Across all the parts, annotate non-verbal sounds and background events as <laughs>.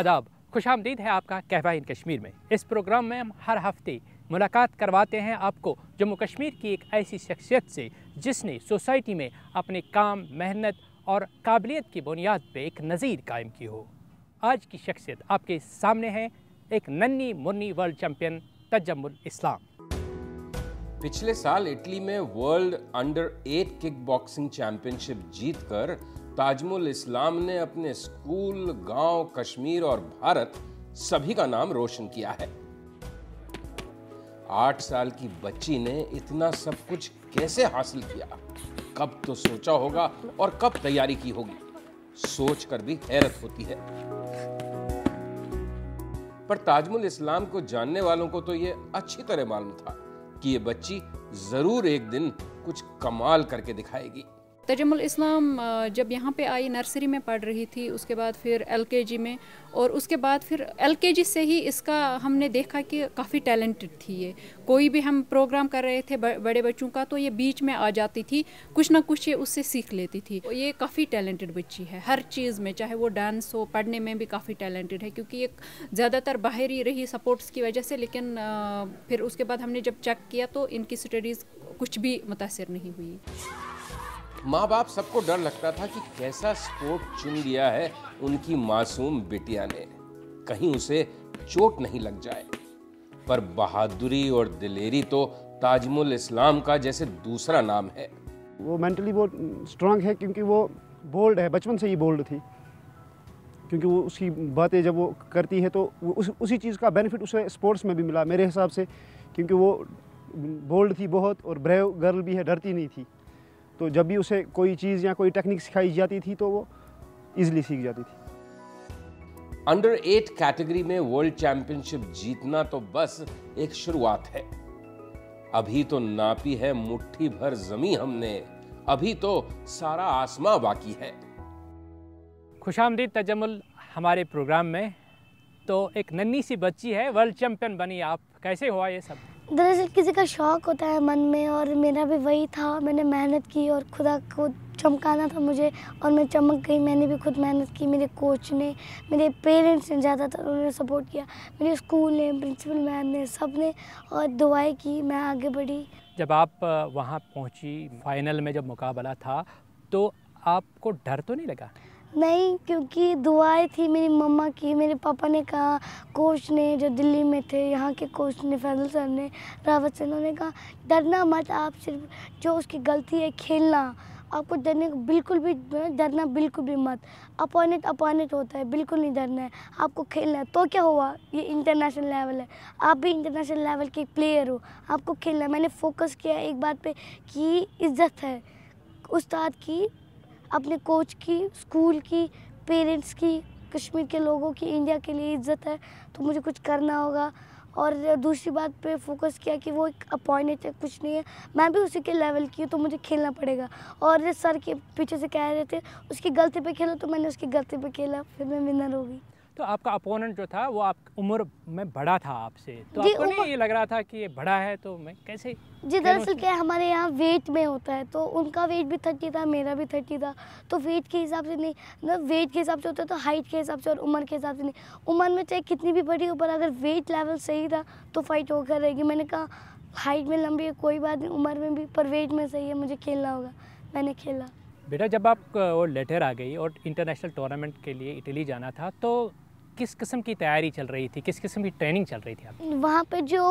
आदाब खुश आमदीद है आपका कहवा इन कश्मीर में इस प्रोग्राम में हम हर हफ्ते मुलाकात करवाते हैं आपको जम्मू कश्मीर की एक ऐसी शख्सियत से जिसने सोसाइटी में अपने काम मेहनत और काबिलियत की बुनियाद पर एक नज़ीर कायम की हो आज की शख्सियत आपके सामने है एक नन्नी मुन्नी वर्ल्ड चैम्पियन तजम्मुल इस्लाम पिछले साल इटली में world under eight kick boxing championship जीतकर ताजमुल इस्लाम ने अपने स्कूल गांव कश्मीर और भारत सभी का नाम रोशन किया है आठ साल की बच्ची ने इतना सब कुछ कैसे हासिल किया कब तो सोचा होगा और कब तैयारी की होगी सोच कर भी हैरत होती है पर ताजमुल इस्लाम को जानने वालों को तो यह अच्छी तरह मालूम था कि यह बच्ची जरूर एक दिन कुछ कमाल करके दिखाएगी तजमुल इस्लाम जब यहाँ पे आई नर्सरी में पढ़ रही थी उसके बाद फिर एलकेजी में और उसके बाद फिर एलकेजी से ही इसका हमने देखा कि काफ़ी टैलेंटेड थी ये कोई भी हम प्रोग्राम कर रहे थे बड़े बच्चों का तो ये बीच में आ जाती थी कुछ ना कुछ ये उससे सीख लेती थी ये काफ़ी टैलेंटेड बच्ची है हर चीज़ में चाहे वो डांस हो पढ़ने में भी काफ़ी टैलेंटेड है क्योंकि ये ज़्यादातर बाहर ही रही सपोर्ट्स की वजह से लेकिन फिर उसके बाद हमने जब चेक किया तो इनकी स्टडीज़ कुछ भी मुतासर नहीं हुई माँ बाप सबको डर लगता था कि कैसा स्पोर्ट चुन लिया है उनकी मासूम बिटिया ने कहीं उसे चोट नहीं लग जाए पर बहादुरी और दिलेरी तो ताजमुल इस्लाम का जैसे दूसरा नाम है वो मेंटली वो स्ट्रांग है क्योंकि वो बोल्ड है बचपन से ही बोल्ड थी क्योंकि वो उसकी बातें जब वो करती है तो उस उसी चीज़ का बेनिफिट उसे स्पोर्ट्स में भी मिला मेरे हिसाब से क्योंकि वो बोल्ड थी बहुत और ब्रेव गर्ल भी है डरती नहीं थी तो जब भी उसे कोई चीज़ या कोई टेक्निक सिखाई जाती थी तो वो ईजिली सीख जाती थी अंडर एट कैटेगरी में वर्ल्ड चैंपियनशिप जीतना तो बस एक शुरुआत है अभी तो नापी है मुट्ठी भर जमी हमने अभी तो सारा आसमां बाकी है खुशामदी तजमल हमारे प्रोग्राम में तो एक नन्ही सी बच्ची है वर्ल्ड चैंपियन बनी आप कैसे हुआ ये सब दरअसल किसी का शौक़ होता है मन में और मेरा भी वही था मैंने मेहनत की और खुदा को चमकाना था मुझे और मैं चमक गई मैंने भी खुद मेहनत की मेरे कोच ने मेरे पेरेंट्स ने ज़्यादातर उन्होंने सपोर्ट किया मेरे स्कूल ने प्रिंसिपल मैम ने सब ने और दुआएं की मैं आगे बढ़ी जब आप वहाँ पहुँची फाइनल में जब मुकाबला था तो आपको डर तो नहीं लगा नहीं क्योंकि दुआएं थी मेरी मम्मा की मेरे पापा ने कहा कोच ने जो दिल्ली में थे यहाँ के कोच ने फैजल सर ने रावत सर ने कहा डरना मत आप सिर्फ जो उसकी गलती है खेलना आपको डरने को बिल्कुल भी डरना बिल्कुल भी मत अपोनेंट अपोनेंट होता है बिल्कुल नहीं डरना है आपको खेलना है तो क्या हुआ ये इंटरनेशनल लेवल है आप भी इंटरनेशनल लेवल के प्लेयर हो आपको खेलना है मैंने फोकस किया एक बात पे कि इज्जत है उस्ताद की अपने कोच की स्कूल की पेरेंट्स की कश्मीर के लोगों की इंडिया के लिए इज्जत है तो मुझे कुछ करना होगा और दूसरी बात पे फोकस किया कि वो एक अपॉइंटेड है कुछ नहीं है मैं भी उसी के लेवल की हूँ तो मुझे खेलना पड़ेगा और सर के पीछे से कह रहे थे उसकी गलती पे खेला तो मैंने उसकी गलती पे खेला फिर मैं विनर हो गई तो आपका अपोनेंट जो था वो आप उम्र में बड़ा था आपसे तो आपको नहीं ये लग रहा था कि ये बड़ा है तो मैं कैसे जी दरअसल क्या हमारे यहाँ वेट में होता है तो उनका वेट भी थर्टी था मेरा भी थर्टी था तो वेट के हिसाब से नहीं ना वेट के हिसाब से होता है तो हाइट के हिसाब से और उम्र के हिसाब से नहीं उम्र में चाहे कितनी भी बड़ी हो पर अगर वेट लेवल सही था तो फाइट होकर रहेगी मैंने कहा हाइट में लंबी है कोई बात नहीं उम्र में भी पर वेट में सही है मुझे खेलना होगा मैंने खेला बेटा जब आप वो लेटर आ गई और इंटरनेशनल टूर्नामेंट के लिए इटली जाना था तो किस किस्म की तैयारी चल रही थी किस किस्म की ट्रेनिंग चल रही थी आप वहाँ पे जो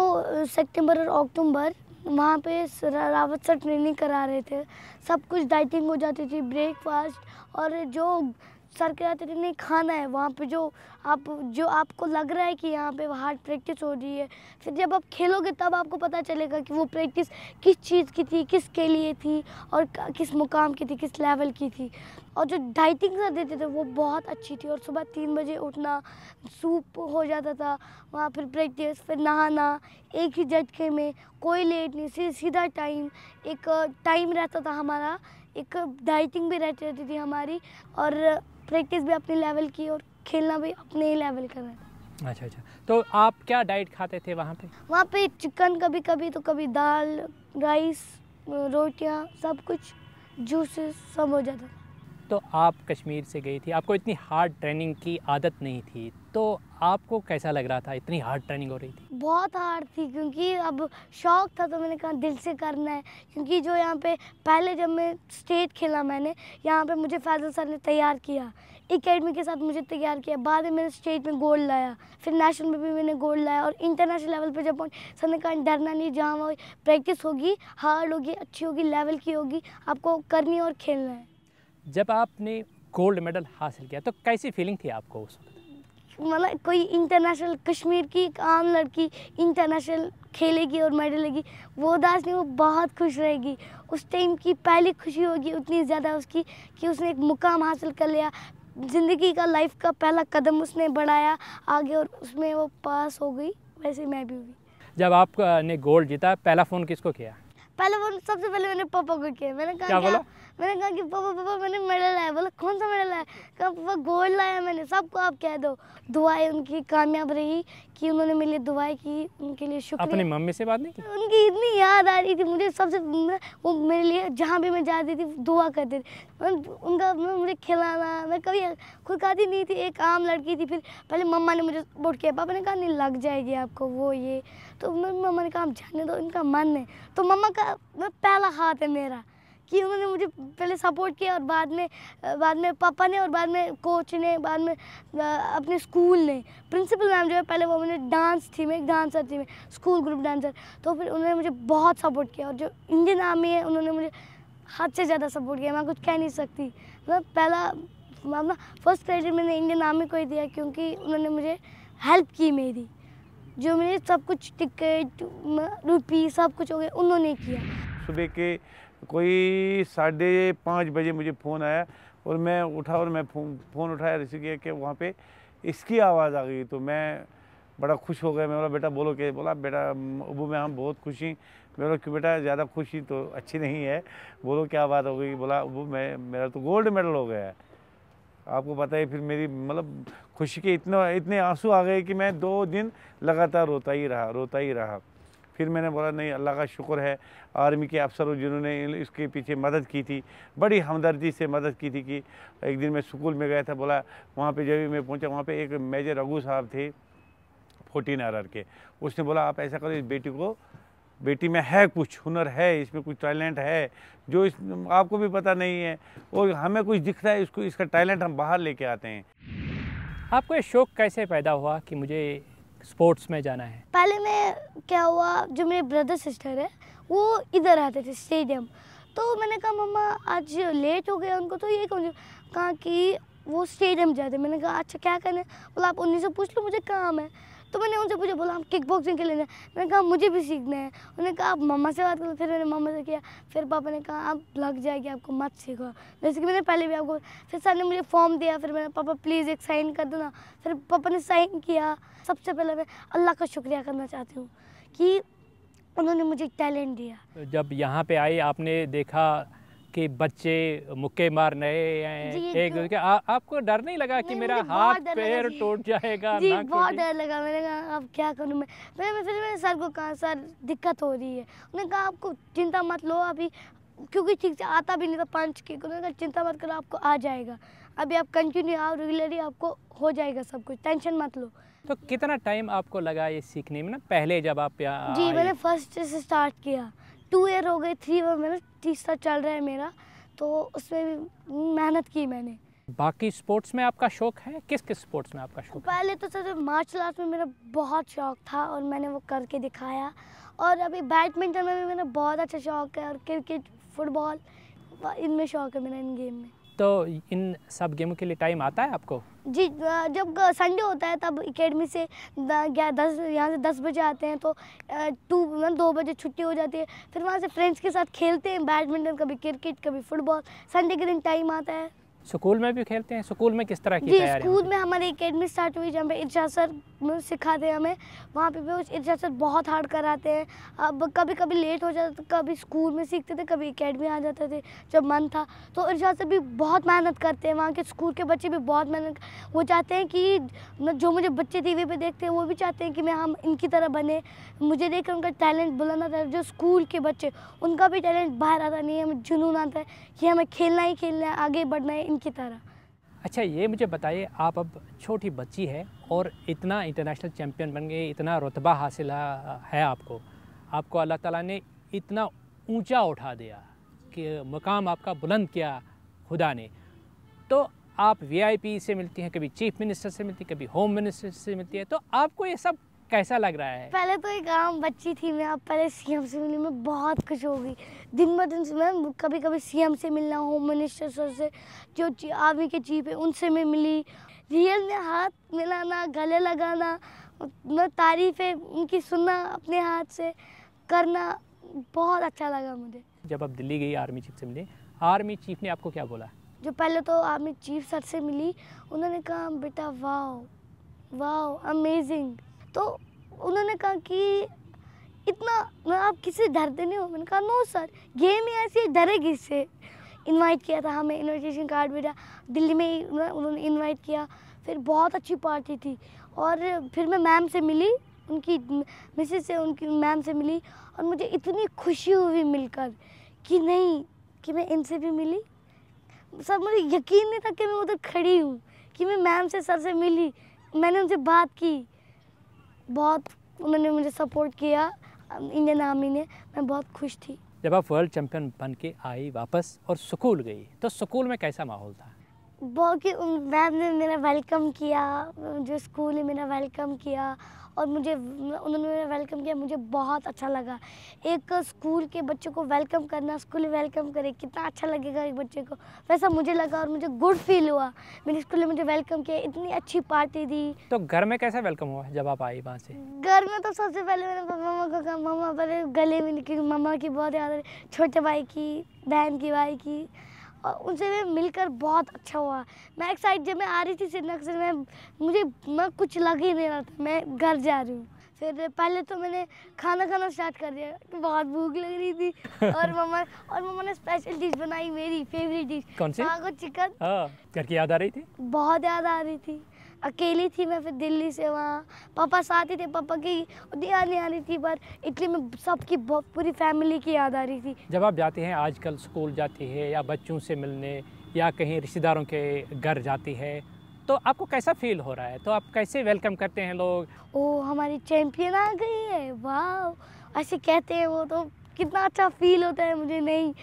सितंबर और अक्टूबर वहाँ पे रावत सर ट्रेनिंग करा रहे थे सब कुछ डाइटिंग हो जाती थी ब्रेकफास्ट और जो सर रहते थे नहीं खाना है वहाँ पे जो आप जो आपको लग रहा है कि यहाँ पे हार्ड प्रैक्टिस हो रही है फिर जब आप खेलोगे तब आपको पता चलेगा कि वो प्रैक्टिस किस चीज़ की थी किसके लिए थी और किस मुकाम की थी किस लेवल की थी और जो डाइटिंग देते थे वो बहुत अच्छी थी और सुबह तीन बजे उठना सूप हो जाता था वहाँ फिर प्रैक्टिस फिर नहाना एक ही झटके में कोई लेट नहीं सीधा सीधा टाइम एक टाइम रहता था हमारा एक डाइटिंग भी रहती रहती थी हमारी और प्रैक्टिस भी अपने लेवल की और खेलना भी अपने ही लेवल का रहता अच्छा अच्छा तो आप क्या डाइट खाते थे वहाँ पे वहाँ पे चिकन कभी कभी तो कभी दाल राइस रोटियाँ सब कुछ जूसेस सब हो जाता तो आप कश्मीर से गई थी आपको इतनी हार्ड ट्रेनिंग की आदत नहीं थी तो आपको कैसा लग रहा था इतनी हार्ड ट्रेनिंग हो रही थी बहुत हार्ड थी क्योंकि अब शौक था तो मैंने कहा दिल से करना है क्योंकि जो यहाँ पे पहले जब मैं स्टेट खेला मैंने यहाँ पे मुझे फैजल सर ने तैयार किया एकेडमी के साथ मुझे तैयार किया बाद में मैंने स्टेट में गोल्ड लाया फिर नेशनल में भी मैंने गोल्ड लाया और इंटरनेशनल लेवल पर जब पहुँच सर ने कहा डरना नहीं जहाँ प्रैक्टिस होगी हार्ड होगी अच्छी होगी लेवल की होगी आपको करनी और खेलना है जब आपने गोल्ड मेडल हासिल किया तो कैसी फीलिंग थी आपको उस वक्त मतलब कोई इंटरनेशनल कश्मीर की एक आम लड़की इंटरनेशनल खेलेगी और मेडल लेगी वो दास नहीं वो बहुत खुश रहेगी उस टाइम की पहली खुशी होगी उतनी ज़्यादा उसकी कि उसने एक मुकाम हासिल कर लिया ज़िंदगी का लाइफ का पहला कदम उसने बढ़ाया आगे और उसमें वो पास हो गई वैसे मैं भी हुई जब आपने गोल्ड जीता पहला फ़ोन किसको किया पहला फ़ोन सबसे पहले मैंने पापा को किया मैंने कहा क्या, क्या मैंने कहा कि पापा पापा मैंने मेडल लाया बोला कौन सा मेडल लाया कहा पापा गोल्ड लाया मैंने सबको आप कह दो दुआएं उनकी कामयाब रही कि उन्होंने मेरे लिए दुआएं की उनके लिए शुक्रिया अपनी मम्मी से बात नहीं की उनकी इतनी याद आ रही थी मुझे सबसे वो मेरे लिए जहाँ भी मैं जाती थी दुआ करते थे उनका मुझे खिलाना मैं कभी खुद खाती नहीं थी एक आम लड़की थी फिर पहले मम्मा ने मुझे बोट किया पापा ने कहा नहीं लग जाएगी आपको वो ये तो मम्मा ने कहा आप जाने दो इनका मन है तो मम्मा का पहला हाथ है मेरा कि उन्होंने मुझे पहले सपोर्ट किया और बाद में बाद में पापा ने और बाद में कोच ने बाद में अपने स्कूल ने प्रिंसिपल मैम जो है पहले वो मैंने डांस थी मैं एक डांसर थी मैं स्कूल ग्रुप डांसर तो फिर उन्होंने मुझे बहुत सपोर्ट किया और जो इंडियन आर्मी है उन्होंने मुझे हद से ज़्यादा सपोर्ट किया मैं कुछ कह नहीं सकती मतलब पहला अपना फर्स्ट क्रेडिट मैंने इंडियन आर्मी को ही दिया क्योंकि उन्होंने मुझे हेल्प की मेरी जो मैंने सब कुछ टिकट रुपी सब कुछ हो गया उन्होंने किया सुबह के कोई साढ़े पाँच बजे मुझे फ़ोन आया और मैं उठा और मैं फ़ोन उठाया रिसीव किया कि वहाँ पे इसकी आवाज़ आ गई तो मैं बड़ा खुश हो गया मैं बोला बेटा बोलो के बोला बेटा अबू मैं हम बहुत खुश ही मैं बोला क्यों बेटा ज़्यादा खुशी तो अच्छी नहीं है बोलो क्या बात हो गई बोला अबू मैं मेरा तो गोल्ड मेडल हो गया है आपको पता है फिर मेरी मतलब खुशी के इतना इतने आंसू आ गए कि मैं दो दिन लगातार रोता ही रहा रोता ही रहा फिर मैंने बोला नहीं अल्लाह का शुक्र है आर्मी के अफसर जिन्होंने इसके पीछे मदद की थी बड़ी हमदर्दी से मदद की थी कि एक दिन मैं स्कूल में गया था बोला वहाँ पर जब मैं पहुँचा वहाँ पर एक मेजर रघु साहब थे फोर्टीन आर के उसने बोला आप ऐसा करो इस बेटी को बेटी में है कुछ हुनर है इसमें कुछ टैलेंट है जो इस आपको भी पता नहीं है और हमें कुछ दिखता है इसको इसका टैलेंट हम बाहर लेके आते हैं आपको ये शौक़ कैसे पैदा हुआ कि मुझे स्पोर्ट्स में जाना है पहले मैं क्या हुआ जो मेरे ब्रदर सिस्टर है वो इधर आते थे स्टेडियम तो मैंने कहा मम्मा आज लेट हो गया उनको तो ये कौन कहा कि वो स्टेडियम जाते मैंने कहा अच्छा क्या करना है बोला आप उन्हीं से पूछ लो मुझे काम है तो मैंने उनसे पूछा बोला हम किक बॉक्सिंग के लेना है मैंने कहा मुझे भी सीखना है उन्होंने कहा आप मम्मा से बात करो फिर मैंने मम्मा से किया फिर पापा ने कहा आप लग जाएगी आपको मत सीखो जैसे कि मैंने पहले भी आपको फिर सर ने मुझे फॉर्म दिया फिर मैंने पापा प्लीज़ एक साइन कर दो ना फिर पापा ने साइन किया सबसे पहले मैं अल्लाह का शुक्रिया करना चाहती हूँ कि उन्होंने मुझे टैलेंट दिया जब यहाँ पे आई आपने देखा कि बच्चे मुक्के मार नए हैं एक दूसरे आपको डर नहीं लगा कि मेरा हाथ पैर टूट जाएगा जी बहुत डर लगा मैंने कहा अब क्या करूं मैं मैं फिर मैंने सर को कहा सर दिक्कत हो रही है उन्होंने कहा आपको चिंता मत लो अभी क्योंकि ठीक से आता भी नहीं था पाँच के उन्होंने कहा चिंता मत करो आपको आ जाएगा अभी आप कंटिन्यू आओ रेगुलरली आपको हो जाएगा सब कुछ टेंशन मत लो तो कितना टाइम आपको लगा ये सीखने में ना पहले जब आप जी मैंने फर्स्ट से स्टार्ट किया टू ईयर हो गए थ्री ईयर मेरा तीसरा चल रहा है मेरा तो उसमें भी मेहनत की मैंने बाकी स्पोर्ट्स में आपका शौक है किस किस स्पोर्ट्स में आपका शौक पहले तो सर मार्शल आर्ट में मेरा बहुत शौक था और मैंने वो करके दिखाया और अभी बैडमिंटन में भी मेरा बहुत अच्छा शौक है और क्रिकेट फुटबॉल इनमें शौक है मेरा इन गेम में तो इन सब गेमों के लिए टाइम आता है आपको जी जब संडे होता है तब एकेडमी से दस यहाँ से दस बजे आते हैं तो टू मतलब दो बजे छुट्टी हो जाती है फिर वहाँ से फ्रेंड्स के साथ खेलते हैं बैडमिंटन कभी क्रिकेट कभी फुटबॉल संडे के दिन टाइम आता है स्कूल में भी खेलते हैं स्कूल में किस तरह की जी स्कूल में हमारी अकेडमी स्टार्ट हुई जहाँ पे इर्जा सर सिखाते हैं हमें वहाँ पे भी उस सर बहुत हार्ड कराते हैं अब कभी कभी लेट हो जाता था कभी स्कूल में सीखते थे कभी अकेडमी आ जाते थे जब मन था तो इर्जा सर भी बहुत मेहनत करते हैं वहाँ के स्कूल के बच्चे भी बहुत मेहनत वो चाहते हैं कि जो मुझे बच्चे टी वी देखते हैं वो भी चाहते हैं कि मैं हम इनकी तरह बने मुझे देख उनका टैलेंट बुलंद आता है जो स्कूल के बच्चे उनका भी टैलेंट बाहर आता नहीं है हमें जुनून आता है कि हमें खेलना ही खेलना है आगे बढ़ना है इनकी तरह अच्छा ये मुझे बताइए आप अब छोटी बच्ची है और इतना इंटरनेशनल चैम्पियन बन गए इतना रुतबा हासिल है आपको आपको अल्लाह ताला ने इतना ऊंचा उठा दिया कि मकाम आपका बुलंद किया खुदा ने तो आप वीआईपी से मिलती हैं कभी चीफ मिनिस्टर से मिलती है कभी होम मिनिस्टर से मिलती है तो आपको ये सब कैसा लग रहा है पहले तो एक आम बच्ची थी मैं अब पहले सीएम से मिली मैं बहुत खुश हो गई दिन ब दिन से मैं कभी कभी सीएम से मिलना होम मिनिस्टर सर से जो आर्मी के चीफ है उनसे मैं मिली रियल में हाथ मिलाना गले लगाना मैं तारीफ़ें उनकी सुनना अपने हाथ से करना बहुत अच्छा लगा मुझे जब आप दिल्ली गई आर्मी चीफ से मिले आर्मी चीफ ने आपको क्या बोला जो पहले तो आर्मी चीफ सर से मिली उन्होंने कहा बेटा वाह वाह अमेजिंग तो उन्होंने कहा कि इतना आप किसी डरते नहीं हो मैंने कहा नो सर गेम ही ऐसी डरेगी इससे इनवाइट किया था हमें इन्विटेशन कार्ड भी दिल्ली में उन्होंने इनवाइट किया फिर बहुत अच्छी पार्टी थी और फिर मैं मैम से मिली उनकी मिसेज से उनकी मैम से मिली और मुझे इतनी खुशी हुई मिलकर कि नहीं कि मैं इनसे भी मिली सर मुझे यकीन नहीं था कि मैं उधर खड़ी हूँ कि मैं मैम से सर से मिली मैंने उनसे बात की बहुत उन्होंने मुझे सपोर्ट किया इंडियन आर्मी ने मैं बहुत खुश थी जब आप वर्ल्ड चैंपियन बन के आई वापस और स्कूल गई तो स्कूल में कैसा माहौल था बहुत कि मैम ने मेरा वेलकम किया जो स्कूल ने मेरा वेलकम किया और मुझे उन्होंने मेरा वेलकम किया मुझे बहुत अच्छा लगा एक स्कूल के बच्चों को वेलकम करना स्कूल वेलकम करे कितना अच्छा लगेगा एक बच्चे को वैसा मुझे लगा और मुझे गुड फील हुआ मेरे स्कूल ने मुझे वेलकम किया इतनी अच्छी पार्टी दी तो घर में कैसे वेलकम हुआ जब आप आई वहाँ से घर में तो सबसे पहले मैंने मामा को कहा मामा पहले गले में निकली मामा की बहुत याद छोटे भाई की बहन की भाई की और उनसे मैं मिलकर बहुत अच्छा हुआ मैं एक साइड जब मैं आ रही थी श्रीनगर में मुझे मैं कुछ लग ही नहीं रहा था मैं घर जा रही हूँ फिर पहले तो मैंने खाना खाना स्टार्ट कर दिया बहुत भूख लग रही थी <laughs> और मम्मा और मम्मा ने स्पेशल डिश बनाई मेरी फेवरेट डिश कौन सी चिकन हाँ, करके याद आ रही थी बहुत याद आ रही थी अकेली थी मैं फिर दिल्ली से वहाँ पापा साथ ही थे पापा की दिवाली आ रही थी पर इटली में सबकी पूरी फैमिली की याद आ रही थी जब आप जाते हैं आजकल स्कूल जाती है या बच्चों से मिलने या कहीं रिश्तेदारों के घर जाती है तो आपको कैसा फील हो रहा है तो आप कैसे वेलकम करते हैं लोग ओ हमारी चैंपियन आ गई है वाह ऐसे कहते हैं वो तो कितना अच्छा फील होता है मुझे नहीं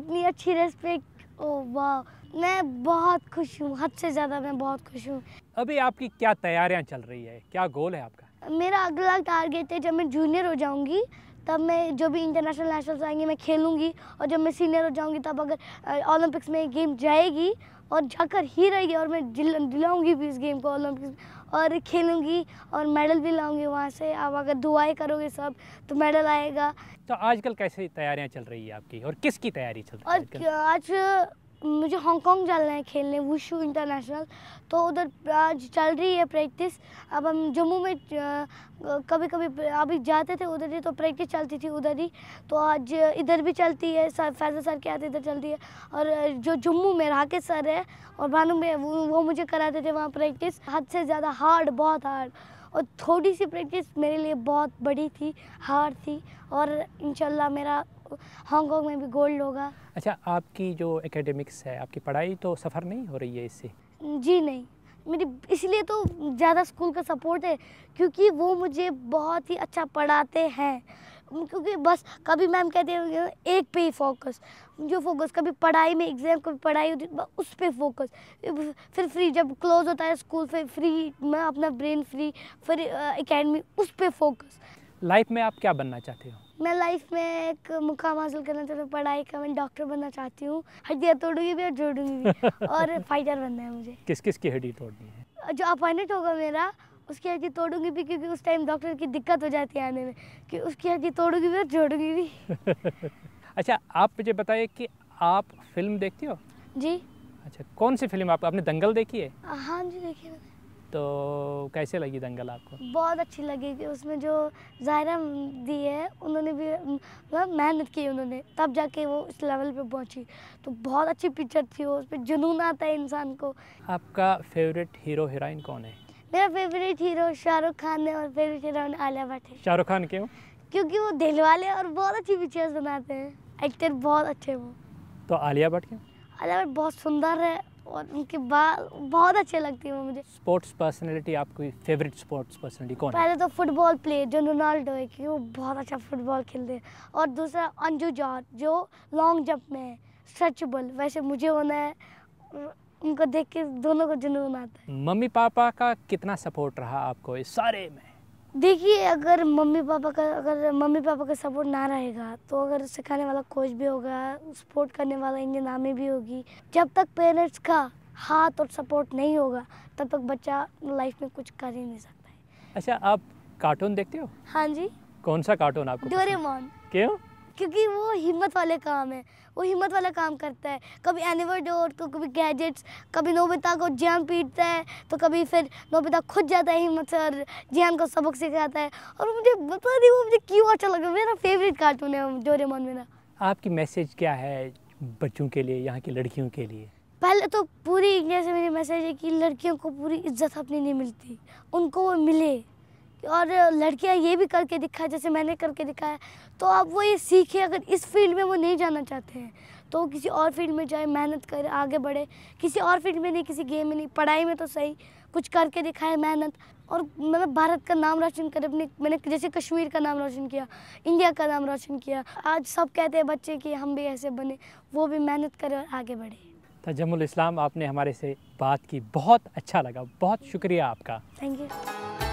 इतनी अच्छी रेस्पेक्ट ओ वाह मैं बहुत खुश हूँ हद से ज़्यादा मैं बहुत खुश हूँ अभी आपकी क्या तैयारियाँ चल रही है क्या गोल है आपका मेरा अगला टारगेट है जब मैं जूनियर हो जाऊँगी तब मैं जो भी इंटरनेशनल नेशनल आएंगे मैं खेलूंगी और जब मैं सीनियर हो जाऊँगी तब अगर ओलंपिक्स में गेम जाएगी और जाकर ही रहेगी और मैं दिलाऊंगी भी इस गेम को ओलंपिक्स और खेलूंगी और मेडल भी लाऊंगी वहाँ से आप अगर दुआएं करोगे सब तो मेडल आएगा तो आजकल कैसी तैयारियाँ चल रही है आपकी और किसकी तैयारी चल रही है और आज मुझे हांगकॉन्ग जाना है खेलने वुशू इंटरनेशनल तो उधर आज चल रही है प्रैक्टिस अब हम जम्मू में कभी कभी अभी जाते थे उधर ही तो प्रैक्टिस चलती थी उधर ही तो आज इधर भी चलती है सर फैजल सर के आते इधर चलती है और जो जम्मू में राकेश सर है और भानु में वो, वो मुझे कराते थे वहाँ प्रैक्टिस हद से ज़्यादा हार्ड बहुत हार्ड और थोड़ी सी प्रैक्टिस मेरे लिए बहुत बड़ी थी हार्ड थी और इन मेरा हांगकॉन्ग में भी गोल्ड होगा अच्छा आपकी जो एकेडमिक्स है आपकी पढ़ाई तो सफ़र नहीं हो रही है इससे जी नहीं मेरी इसलिए तो ज़्यादा स्कूल का सपोर्ट है क्योंकि वो मुझे बहुत ही अच्छा पढ़ाते हैं क्योंकि बस कभी मैम कहते हैं एक पे ही फोकस जो फोकस कभी पढ़ाई में एग्ज़ाम कभी पढ़ाई होती उस पर फोकस फिर फ्री जब क्लोज होता है स्कूल फिर फ्री मैं अपना ब्रेन फ्री फिर एकेडमी उस पर फोकस लाइफ में आप क्या बनना चाहते हो मैं लाइफ में एक मुकाम हासिल करना चाहती हूँ पढ़ाई का मैं डॉक्टर बनना चाहती हूँ हड्डियाँ तोड़ूंगी भी और जोड़ूंगी भी <laughs> और फाइटर बनना है मुझे किस किस की हड्डी तोड़नी है जो अपॉइंटेड होगा मेरा उसकी हड्डी तोड़ूंगी भी क्योंकि उस टाइम डॉक्टर की दिक्कत हो जाती है आने में कि उसकी हड्डी तोड़ूंगी भी और जोड़ूंगी भी <laughs> अच्छा आप मुझे बताइए कि आप फिल्म देखती हो जी अच्छा कौन सी फिल्म आप आपने दंगल देखी है हाँ जी देखी है तो कैसे लगी दंगल आपको बहुत अच्छी लगी कि उसमें जो जायरा दी है उन्होंने भी मतलब मेहनत की उन्होंने तब जाके वो इस लेवल पे पहुंची तो बहुत अच्छी पिक्चर थी वो उस पर जुनून आता है इंसान को आपका फेवरेट हीरो हीरोइन कौन है मेरा फेवरेट हीरो शाहरुख खान है और फेवरेट हीरोइन आलिया भट्ट है शाहरुख खान क्यों क्योंकि वो दिल वाले और बहुत अच्छी पिक्चर्स बनाते हैं एक्टर बहुत अच्छे वो तो आलिया भट्ट क्यों आलिया भट्ट बहुत सुंदर है और उनके बाल बहुत अच्छे लगते हैं वो मुझे स्पोर्ट्स पर्सनैलिटी आपकी फेवरेट स्पोर्ट्स पर्सनैलिटी कौन पहले तो फुटबॉल प्लेयर जो रोनाल्डो है क्योंकि वो बहुत अच्छा फुटबॉल खेलते हैं और दूसरा अंजू जॉर्ज जो लॉन्ग जंप में है स्ट्रेचबल वैसे मुझे होना है उनको देख के दोनों को जुनून आता है मम्मी पापा का कितना सपोर्ट रहा आपको इस सारे में देखिए अगर मम्मी पापा का अगर मम्मी पापा का सपोर्ट ना रहेगा तो अगर सिखाने वाला कोच भी होगा सपोर्ट करने वाला इंजन आर्मी भी होगी जब तक पेरेंट्स का हाथ और सपोर्ट नहीं होगा तब तक बच्चा लाइफ में कुछ कर ही नहीं सकता है अच्छा आप कार्टून देखते हो हाँ जी कौन सा कार्टून आपको डोरेमोन क्यों क्योंकि वो हिम्मत वाले काम है वो हिम्मत वाला काम करता है कभी एनिवर डोर को कभी गैजेट्स कभी नोबिता को जैम पीटता है तो कभी फिर नोबिता खुद जाता है हिम्मत से और जैम को सबक सिखाता है और मुझे बता दी वो मुझे क्यों अच्छा लगा मेरा फेवरेट कार्टून है डोरेमोन मेरा आपकी मैसेज क्या है बच्चों के लिए यहाँ की लड़कियों के लिए पहले तो पूरी इंडिया से मेरी मैसेज है कि लड़कियों को पूरी इज्जत अपनी नहीं मिलती उनको वो मिले और लड़कियां ये भी करके दिखा जैसे मैंने करके दिखाया तो आप वो ये सीखे अगर इस फील्ड में वो नहीं जाना चाहते हैं तो किसी और फील्ड में जाए मेहनत करे आगे बढ़े किसी और फील्ड में नहीं किसी गेम में नहीं पढ़ाई में तो सही कुछ करके दिखाए मेहनत और मतलब भारत का नाम रोशन करे अपने मैंने जैसे कश्मीर का नाम रोशन किया इंडिया का नाम रोशन किया आज सब कहते हैं बच्चे कि हम भी ऐसे बने वो भी मेहनत करें और आगे बढ़े तजमुल इस्लाम आपने हमारे से बात की बहुत अच्छा लगा बहुत शुक्रिया आपका थैंक यू